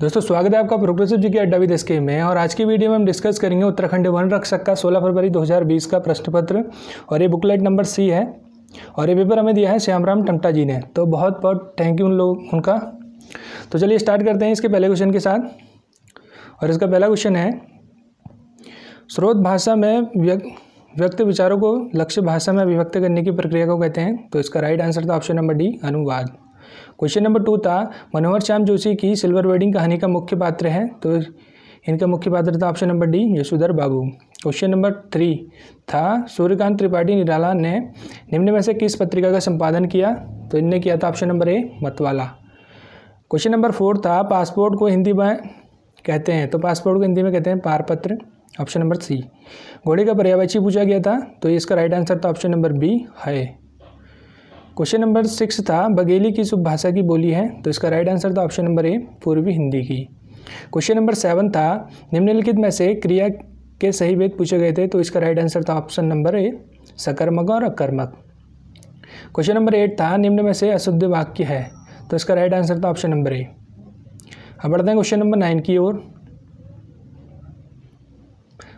दोस्तों स्वागत है आपका प्रोग्रेसिव जी के अड्डा विद स्कीम में और आज की वीडियो में हम डिस्कस करेंगे उत्तराखंड वन रक्षक का 16 फरवरी 2020 का प्रश्न पत्र और ये बुकलेट नंबर सी है और ये पेपर हमें दिया है श्यामराम टमटा जी ने तो बहुत बहुत थैंक यू उन लोग उनका तो चलिए स्टार्ट करते हैं इसके पहले क्वेश्चन के साथ और इसका पहला क्वेश्चन है स्रोत भाषा में व्यक्त व्यक्त विचारों को लक्ष्य भाषा में अभिव्यक्त करने की प्रक्रिया को कहते हैं तो इसका राइट आंसर था ऑप्शन नंबर डी अनुवाद क्वेश्चन नंबर टू था मनोहर श्याम जोशी की सिल्वर वेडिंग कहानी का मुख्य पात्र है तो इनका मुख्य पात्र था option number D Yashodhar Babu question number three था सूर्यकांत त्रिपाठी निराला ने निम्न में से किस पत्रिका का संपादन किया तो इनने किया था option number A Matwala question number four था पासपोर्ट को हिंदी में कहते हैं तो पासपोर्ट को हिंदी में कहते हैं पारपत्र ऑप्शन नंबर सी घोड़े का पर्यावाची पूछा गया था तो इसका राइट आंसर था ऑप्शन नंबर बी है क्वेश्चन नंबर सिक्स था बघेली किस उपभाषा की बोली है तो इसका राइट आंसर था option number A Purvi Hindi की क्वेश्चन नंबर सेवन था निम्नलिखित में से क्रिया के सही वेद पूछे गए थे तो इसका राइट आंसर था ऑप्शन नंबर ए सकर्मक और अकर्मक क्वेश्चन नंबर एट था निम्न में से अशुद्ध वाक्य है तो इसका राइट आंसर था ऑप्शन नंबर ए अब बढ़ते हैं क्वेश्चन नंबर नाइन की ओर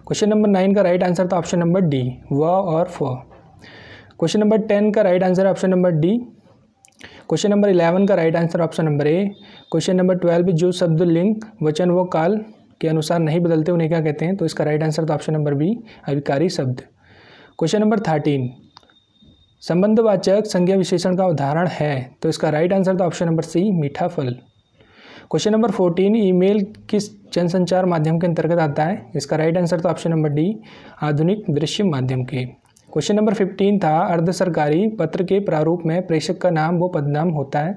क्वेश्चन नंबर नाइन का राइट आंसर था ऑप्शन नंबर डी व और फ क्वेश्चन नंबर टेन का right answer option number D question number eleven का right answer option number A question number twelve जो शब्द लिंग वचन व काल के अनुसार नहीं बदलते उन्हें क्या कहते हैं तो इसका राइट आंसर तो ऑप्शन नंबर बी अभिकारी शब्द क्वेश्चन नंबर थर्टीन संबंधवाचक संज्ञा विशेषण का उदाहरण है तो इसका राइट आंसर तो ऑप्शन नंबर सी मीठा फल क्वेश्चन नंबर फोर्टीन ईमेल किस जनसंचार माध्यम के अंतर्गत आता है इसका राइट आंसर तो ऑप्शन नंबर डी आधुनिक दृश्य माध्यम के क्वेश्चन नंबर फिफ्टीन था अर्ध सरकारी पत्र के प्रारूप में प्रेषक का नाम वो पदनाम होता है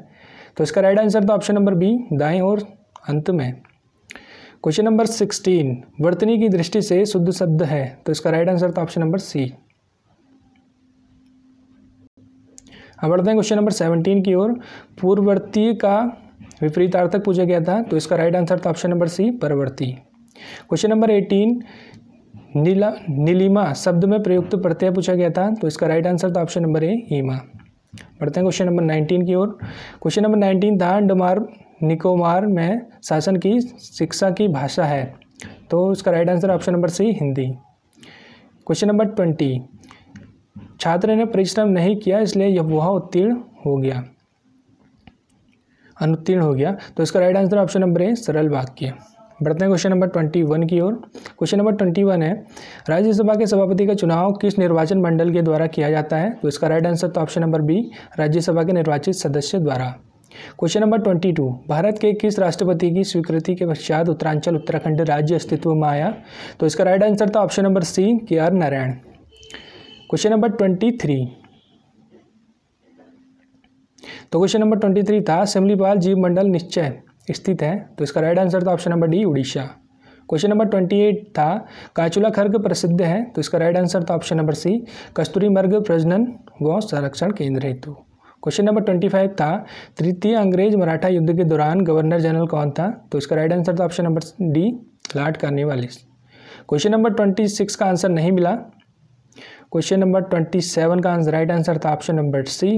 तो इसका राइट आंसर तो ऑप्शन नंबर बी दाएं और अंत में क्वेश्चन नंबर सिक्सटीन वर्तनी की दृष्टि से शुद्ध शब्द है तो इसका राइट आंसर तो ऑप्शन नंबर सी अब बढ़ते हैं क्वेश्चन नंबर सेवनटीन की ओर पूर्ववर्ती का विपरीतार्थक पूछा गया था तो इसका राइट आंसर था ऑप्शन नंबर सी परवर्ती क्वेश्चन नंबर एटीन नीला नीलिमा शब्द में प्रयुक्त प्रत्यय पूछा गया था तो इसका राइट आंसर था ऑप्शन नंबर ए हीमा बढ़ते हैं क्वेश्चन नंबर नाइनटीन की ओर क्वेश्चन नंबर नाइनटीन था अंडमान निकोमार में शासन की शिक्षा की भाषा है तो इसका right answer option number C Hindi question number twenty छात्र ने परिश्रम नहीं किया इसलिए यह वह उत्तीर्ण हो गया अनुत्तीर्ण हो गया तो इसका right answer option number A सरल वाक्य बढ़ते हैं क्वेश्चन नंबर ट्वेंटी वन की ओर क्वेश्चन नंबर ट्वेंटी वन है राज्यसभा के सभापति का चुनाव किस निर्वाचन मंडल के द्वारा किया जाता है तो इसका राइट आंसर तो ऑप्शन नंबर बी राज्यसभा के निर्वाचित सदस्य द्वारा question number twenty two Bharat के किस राष्ट्रपति की स्वीकृति के पश्चात उत्तरांचल उत्तराखंड राज्य अस्तित्व में आया तो इसका राइट आंसर था option number C K R Narayanan question number twenty three तो क्वेश्चन नंबर ट्वेंटी थ्री था सिमलीपाल जीव मंडल निश्चय स्थित है तो इसका राइट आंसर तो था option number D Orissa question number twenty eight था काचुला खर्ग प्रसिद्ध है तो इसका राइट आंसर तो था ऑप्शन नंबर सी कस्तूरी मर्ग प्रजनन व संरक्षण केंद्र हेतु क्वेश्चन नंबर ट्वेंटी फाइव था तृतीय अंग्रेज मराठा युद्ध के दौरान गवर्नर जनरल कौन था तो इसका राइट आंसर था ऑप्शन नंबर डी लाट करने वाले क्वेश्चन नंबर ट्वेंटी सिक्स का आंसर नहीं मिला क्वेश्चन नंबर ट्वेंटी सेवन का राइट आंसर था option number C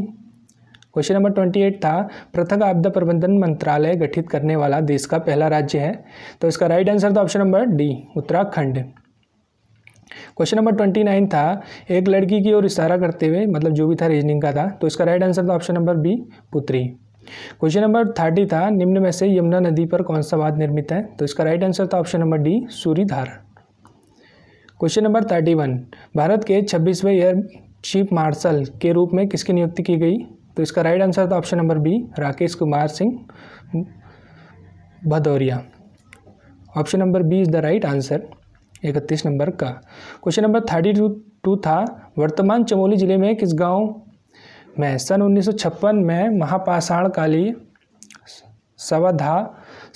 question number twenty eight था पृथक आपदा प्रबंधन मंत्रालय गठित करने वाला देश का पहला राज्य है तो इसका राइट आंसर था option number D Uttarakhand question number twenty nine था एक लड़की की ओर इशारा करते हुए मतलब जो भी था रीजनिंग का था तो इसका राइट आंसर था ऑप्शन नंबर बी पुत्री क्वेश्चन नंबर थर्टी था निम्न में से यमुना नदी पर कौन सा वाद निर्मित है तो इसका राइट आंसर था option number D Suryadhar question number thirty one Bharat के छब्बीसवें एयर चीफ मार्शल के रूप में किसकी नियुक्ति की गई तो इसका राइट आंसर था option number B Rakesh Kumar Singh Bhadauria option number B is the right answer इकतीस नंबर का question number thirty two two था वर्तमान चमोली जिले में किस गांव में सन 1956 में महापाषाण काली सवाधा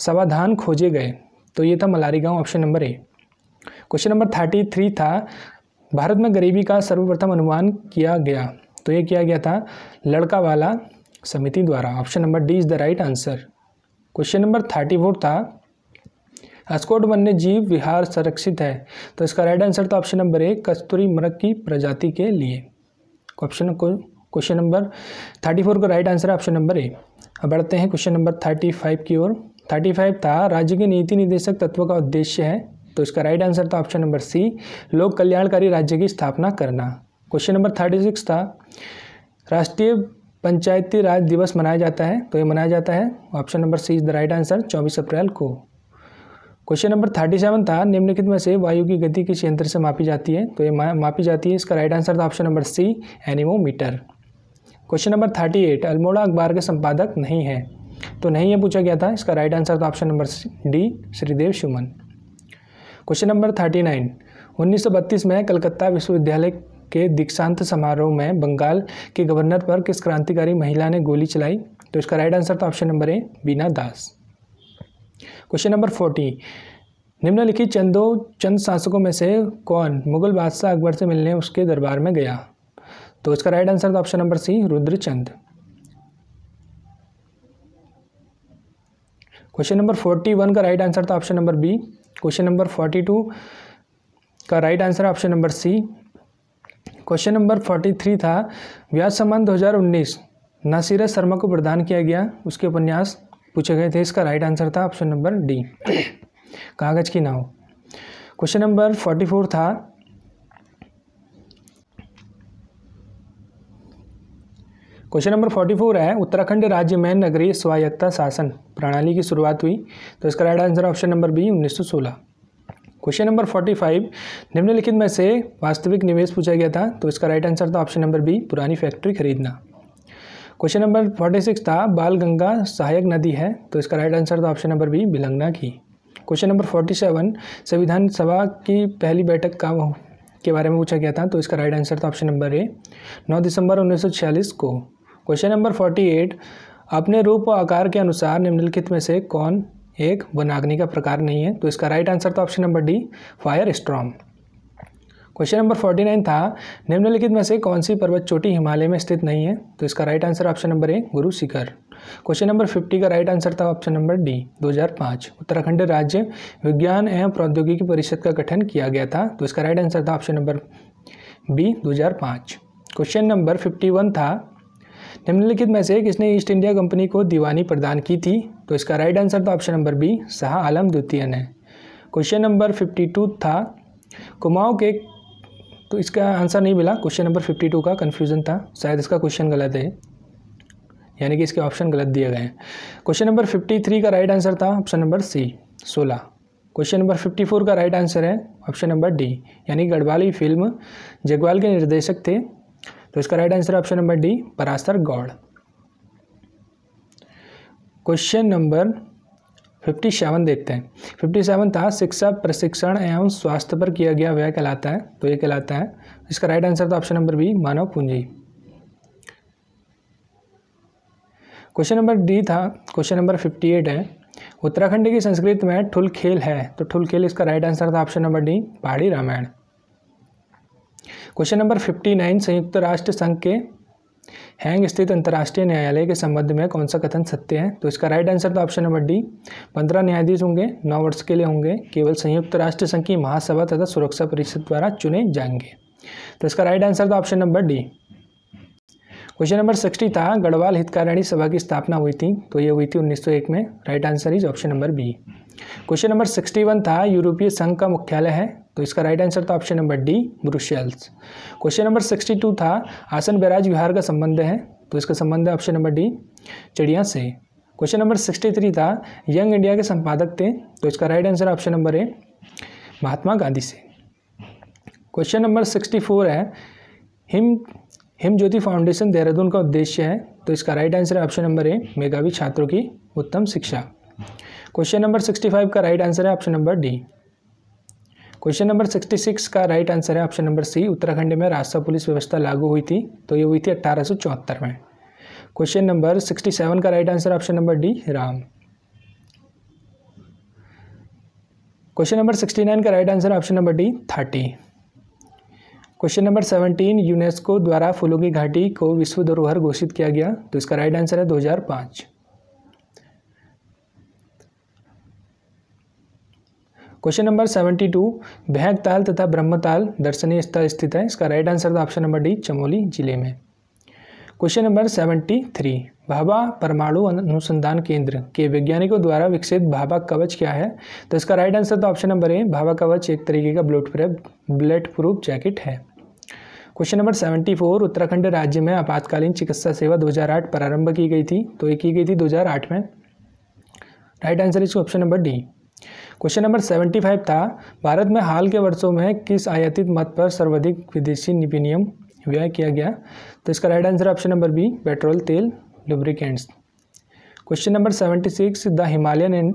सवाधान खोजे गए तो ये था मलारी गांव option number A question number thirty three था भारत में गरीबी का सर्वप्रथम अनुमान किया गया तो ये किया गया था लड़का वाला समिति द्वारा option number D is the right answer question number thirty four था अस्कोट वन्य जीव विहार संरक्षित है तो इसका राइट आंसर था ऑप्शन नंबर ए कस्तूरी मृग की प्रजाति के लिए option question number thirty four का राइट आंसर है ऑप्शन नंबर ए अब बढ़ते हैं क्वेश्चन नंबर थर्टी फाइव की ओर थर्टी फाइव था राज्य के नीति निदेशक तत्व का उद्देश्य है तो इसका राइट आंसर था ऑप्शन नंबर सी लोक कल्याणकारी राज्य की स्थापना करना क्वेश्चन नंबर थर्टी सिक्स था राष्ट्रीय पंचायती राज दिवस मनाया जाता है तो ये मनाया जाता है option number C is the right answer चौबीस अप्रैल को क्वेश्चन नंबर थर्टी सेवन था निम्नलिखित में से वायु की गति किस यंत्र से मापी जाती है तो ये मा, मापी जाती है इसका राइट आंसर था option number C anemometer question number thirty eight Almora अखबार के संपादक नहीं है तो नहीं ये पूछा गया था इसका राइट आंसर था option number D Shridev Suman question number thirty nine उन्नीस में कलकत्ता विश्वविद्यालय के दीक्षांत समारोह में बंगाल के गवर्नर पर किस क्रांतिकारी महिला ने गोली चलाई तो इसका राइट आंसर था option number A Bina Das question number forty निम्नलिखित चंदो चंद शासकों में से कौन मुगल बादशाह अकबर से मिलने उसके दरबार में गया तो इसका राइट आंसर था option number C Rudrachand question number forty one का राइट आंसर था option number B question number forty two का right answer option number C question number forty three था व्याज सम्मान 2019 नासिर शर्मा को प्रदान किया गया उसके उपन्यास पूछे गए थे इसका राइट आंसर था ऑप्शन नंबर डी कागज की नाव क्वेश्चन नंबर फोर्टी फोर था क्वेश्चन नंबर फोर्टी फोर है उत्तराखंड राज्य में नगरीय स्वायत्ता शासन प्रणाली की शुरुआत हुई तो इसका right answer option number B उन्नीस सौ सोलह क्वेश्चन नंबर फोर्टी फाइव निम्नलिखित में से वास्तविक निवेश पूछा गया था तो इसका राइट आंसर था ऑप्शन नंबर बी पुरानी फैक्ट्री खरीदना क्वेश्चन नंबर फोर्टी सिक्स था बाल गंगा सहायक नदी है तो इसका राइट आंसर था ऑप्शन नंबर बी बिलंगना की क्वेश्चन नंबर फोर्टी सेवन संविधान सभा की पहली बैठक का के बारे में पूछा गया था तो इसका राइट आंसर था ऑप्शन नंबर ए नौ दिसंबर उन्नीस को क्वेश्चन नंबर फोर्टी एट अपने रूप व आकार के अनुसार निम्नलिखित में से कौन एक वनाग्नि का प्रकार नहीं है तो इसका राइट आंसर था option number D fire storm question number forty nine था निम्नलिखित में से कौन सी पर्वत चोटी हिमालय में स्थित नहीं है तो इसका right answer option number A Guru Shikhar question number fifty का राइट आंसर था ऑप्शन नंबर डी 2005 उत्तराखंड राज्य विज्ञान एवं प्रौद्योगिकी परिषद का गठन किया गया था तो इसका राइट आंसर था ऑप्शन नंबर बी पाँच क्वेश्चन नंबर फिफ्टी वन था निम्नलिखित में से किसने ईस्ट इंडिया कंपनी को दीवानी प्रदान की थी तो इसका राइट आंसर तो option number B Shah Alam द्वितीय है क्वेश्चन नंबर फिफ्टी टू था कुमाऊँ के तो इसका आंसर नहीं मिला क्वेश्चन नंबर फिफ्टी टू का कन्फ्यूज़न था शायद इसका क्वेश्चन गलत है यानी कि इसके ऑप्शन गलत दिए गए हैं क्वेश्चन नंबर फिफ्टी थ्री का राइट आंसर था ऑप्शन नंबर सी सोलह क्वेश्चन नंबर फिफ्टी फोर का राइट आंसर है ऑप्शन नंबर डी यानी गढ़वाली फिल्म जगवाल के निर्देशक थे तो इसका right answer option number D Parashar Gaur question number fifty seven देखते हैं फिफ्टी सेवन था शिक्षा प्रशिक्षण एवं स्वास्थ्य पर किया गया व्यय कहलाता है तो ये कहलाता है इसका राइट आंसर था ऑप्शन नंबर बी मानव पूंजी क्वेश्चन नंबर डी था क्वेश्चन नंबर फिफ्टी एट है उत्तराखंड की संस्कृत में ठुल खेल है तो ठुल खेल इसका राइट आंसर था option number D Pahadi Ramayan question number fifty nine संयुक्त राष्ट्र संघ के हैंग स्थित अंतर्राष्ट्रीय न्यायालय के संबंध में कौन सा कथन सत्य है तो इसका राइट आंसर था ऑप्शन नंबर डी पंद्रह न्यायाधीश होंगे नौ वर्ष के लिए होंगे केवल संयुक्त राष्ट्र संघ की महासभा तथा सुरक्षा परिषद द्वारा चुने जाएंगे तो इसका राइट आंसर था option number D question number sixty था गढ़वाल हितकारिणी सभा की स्थापना हुई थी तो ये हुई थी 1901 में right answer is option number B question number sixty one था यूरोपीय संघ का मुख्यालय है तो इसका राइट आंसर था option number D Brussels question number sixty two था आसन बैराज विहार का संबंध है तो इसका संबंध है ऑप्शन नंबर डी चिड़िया से क्वेश्चन नंबर सिक्सटी थ्री था यंग इंडिया के संपादक थे तो इसका right answer option number A Mahatma Gandhi से क्वेश्चन नंबर सिक्सटी फोर है हिम हिम ज्योति फाउंडेशन देहरादून का उद्देश्य है तो इसका राइट आंसर है ऑप्शन नंबर ए मेगावी छात्रों की उत्तम शिक्षा क्वेश्चन नंबर सिक्सटी फाइव का राइट आंसर है option number D question number sixty six का राइट आंसर है ऑप्शन नंबर सी उत्तराखंड में रास्ता पुलिस व्यवस्था लागू हुई थी तो ये हुई थी अट्ठारह में क्वेश्चन नंबर सिक्सटी सेवन का right answer option number D Ram question number sixty nine का right answer option number D thirty question number seventeen UNESCO द्वारा फूलों की घाटी को विश्व धरोहर घोषित किया गया तो इसका राइट आंसर है 2005 question number seventy two Bhaink Tal तथा ब्रह्म ताल दर्शनीय स्थल स्थित है इसका राइट आंसर था ऑप्शन नंबर डी चमोली जिले में question number seventy three Bhabha परमाणु अनुसंधान केंद्र के वैज्ञानिकों द्वारा विकसित भाभा कवच क्या है तो इसका राइट आंसर तो ऑप्शन नंबर ए भाभा कवच एक तरीके का blood proof blood proof jacket है question number seventy four Uttarakhand राज्य में आपातकालीन चिकित्सा सेवा 2008 प्रारंभ की गई थी तो ये की गई थी 2008 में राइट आंसर इसका option number D question number seventy five था भारत में हाल के वर्षों में किस आयातित मत पर सर्वाधिक विदेशी निविनियम व्यय किया गया तो इसका right answer option number B petrol तेल lubricants question number seventy six the Himalayan and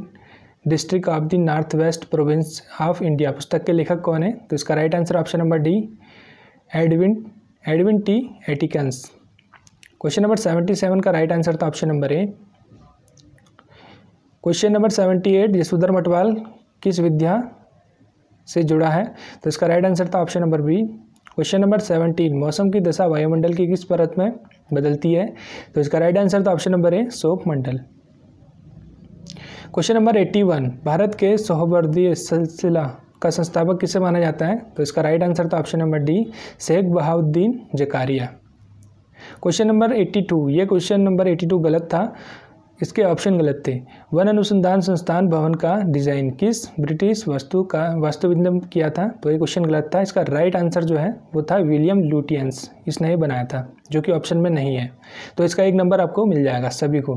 district of the north west province of India पुस्तक के लेखक कौन है तो इसका right answer option number D Edwin Edwin T Atkinson question number seventy seven का right answer था option number A question number seventy eight Yashodhar Mathpal किस विद्या से जुड़ा है तो इसका राइट आंसर था option number B question number seventeen मौसम की दशा वायुमंडल की किस परत में बदलती है तो इसका राइट आंसर था ऑप्शन नंबर ए सोप मंडल question number eighty one Bharat के सोहबर्दीय सिलसिला का संस्थापक किसे माना जाता है तो इसका राइट आंसर था option number D Sheikh Bahauddin Zakariya question number 82 ये क्वेश्चन नंबर 82 गलत था इसके ऑप्शन गलत थे वन अनुसंधान संस्थान भवन का डिज़ाइन किस ब्रिटिश वस्तु का वास्तुविद किया था तो ये क्वेश्चन गलत था इसका राइट आंसर जो है वो था विलियम लूटियंस इसने ही बनाया था जो कि ऑप्शन में नहीं है तो इसका एक नंबर आपको मिल जाएगा सभी को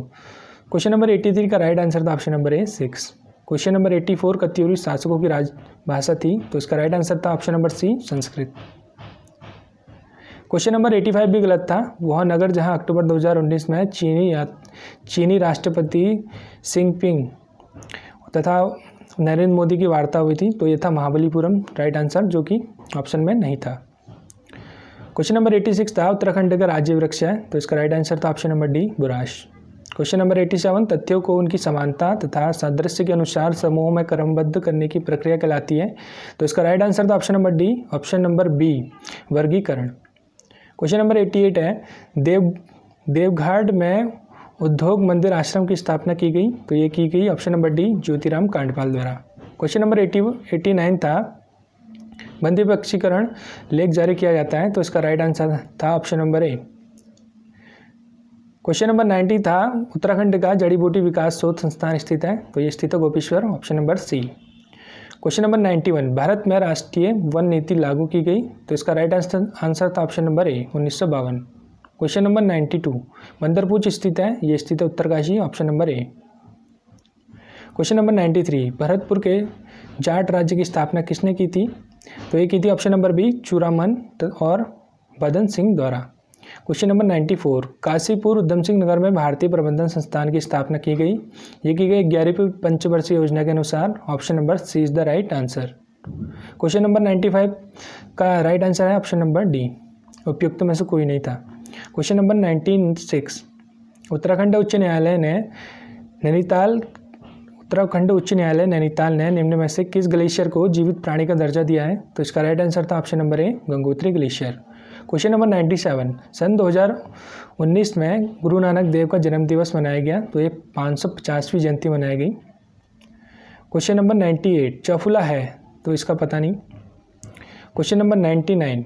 क्वेश्चन नंबर 83 का राइट आंसर था option number A six question number eighty four का त्योरी शासकों की राजभाषा थी तो इसका राइट आंसर था option number C Sanskrit question number eighty five भी गलत था वह नगर जहां अक्टूबर 2019 में चीनी या चीनी राष्ट्रपति सिंगपिंग तथा नरेंद्र मोदी की वार्ता हुई थी तो यह था महाबलीपुरम राइट आंसर जो कि ऑप्शन में नहीं था क्वेश्चन नंबर एट्टी सिक्स था उत्तराखंड का राज्य वृक्ष है तो इसका राइट आंसर था option number D Burans question number 87 तथ्यों को उनकी समानता तथा सदृश्य के अनुसार समूह में क्रमबद्ध करने की प्रक्रिया कहलाती है तो इसका राइट आंसर था option number D option number B वर्गीकरण क्वेश्चन नंबर 88 है देव देवघाट में उद्योग मंदिर आश्रम की स्थापना की गई तो ये की गई option number D Jyotiram Kandpal द्वारा question number eighty eighty nine था बंदी पक्षीकरण लेख जारी किया जाता है तो इसका राइट आंसर था option number A question number ninety था उत्तराखंड का जड़ी बूटी विकास शोध संस्थान स्थित है तो ये स्थित है Gopeshwar option number C question number ninety one Bharat में राष्ट्रीय वन नीति लागू की गई तो इसका राइट आंसर आंसर था ऑप्शन नंबर ए उन्नीस question number ninety two Bandarpunch स्थित है ये स्थित है Uttarkashi option number A question number ninety three Bharatpur के जाट राज्य की स्थापना किसने की थी तो ये की थी ऑप्शन नंबर बी चूरामन और बदन सिंह द्वारा question number ninety four Kashipur Udham Singh Nagar में भारतीय प्रबंधन संस्थान की स्थापना की गई ये की गई ग्यारहवीं पंचवर्षीय योजना के अनुसार option number C is the right answer question number ninety five का राइट आंसर है ऑप्शन नंबर डी उपयुक्त में से कोई नहीं था question number nineteen six Uttarakhand उच्च न्यायालय ने नैनीताल उत्तराखंड उच्च न्यायालय नैनीताल ने निम्न में से किस ग्लेशियर को जीवित प्राणी का दर्जा दिया है तो इसका राइट आंसर था option number A Gangotri glacier question number ninety seven सन दो हजार उन्नीस में गुरु नानक देव का जन्म दिवस मनाया गया तो ये पाँच सौ पचासवीं जयंती मनाई गई क्वेश्चन नंबर नाइन्टी एट चौफुला है तो इसका पता नहीं क्वेश्चन नंबर नाइन्टी नाइन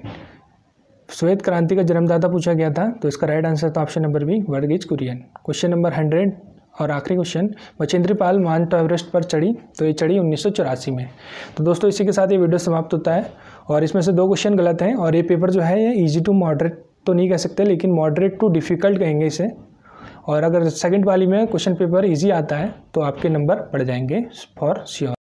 श्वेत क्रांति का जन्मदाता पूछा गया था तो इसका राइट आंसर था option number B Verghese Kurien question number hundred और आखिरी question Bachendri Pal Mount Everest पर चढ़ी तो ये चढ़ी उन्नीस में तो दोस्तों इसी के साथ ये वीडियो समाप्त होता है और इसमें से दो क्वेश्चन गलत हैं और ये पेपर जो है ये ईजी टू मॉडरेट तो नहीं कह सकते लेकिन मॉडरेट टू डिफ़िकल्ट कहेंगे इसे और अगर सेकंड वाली में क्वेश्चन पेपर इजी आता है तो आपके नंबर बढ़ जाएंगे फॉर श्योर